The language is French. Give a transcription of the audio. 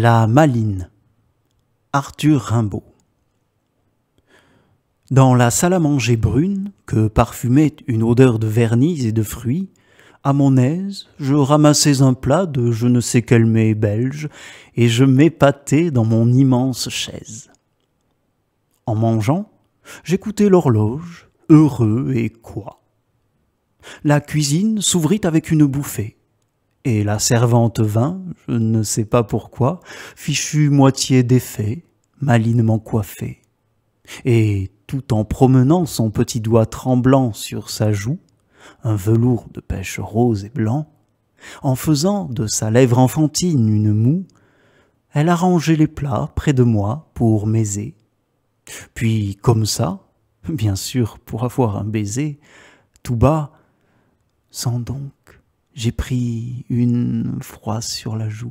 La Maline Arthur Rimbaud Dans la salle à manger brune, que parfumait une odeur de vernis et de fruits, à mon aise, je ramassais un plat de je ne sais quel mets belge, et je m'épatais dans mon immense chaise. En mangeant, j'écoutais l'horloge, heureux et quoi. La cuisine s'ouvrit avec une bouffée. Et la servante vint, je ne sais pas pourquoi, fichue moitié défait, malignement coiffée. Et tout en promenant son petit doigt tremblant sur sa joue, un velours de pêche rose et blanc, en faisant de sa lèvre enfantine une moue, elle arrangeait les plats près de moi pour m'aiser. Puis, comme ça, bien sûr, pour avoir un baiser, tout bas, sans donc. J'ai pris une froisse sur la joue.